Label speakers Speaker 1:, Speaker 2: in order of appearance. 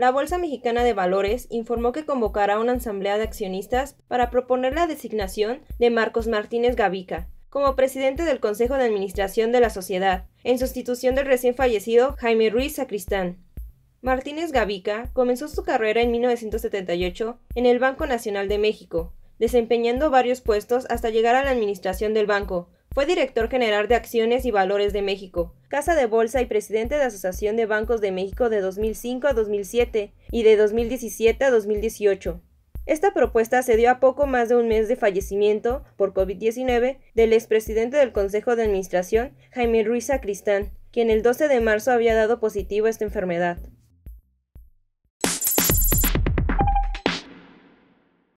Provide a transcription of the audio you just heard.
Speaker 1: La Bolsa Mexicana de Valores informó que convocará una asamblea de accionistas para proponer la designación de Marcos Martínez Gavica como presidente del Consejo de Administración de la Sociedad, en sustitución del recién fallecido Jaime Ruiz Sacristán. Martínez Gavica comenzó su carrera en 1978 en el Banco Nacional de México, desempeñando varios puestos hasta llegar a la administración del banco, fue director general de Acciones y Valores de México, Casa de Bolsa y presidente de Asociación de Bancos de México de 2005 a 2007 y de 2017 a 2018. Esta propuesta se dio a poco más de un mes de fallecimiento por COVID-19 del expresidente del Consejo de Administración, Jaime Ruiz Acristán, quien el 12 de marzo había dado positivo a esta enfermedad.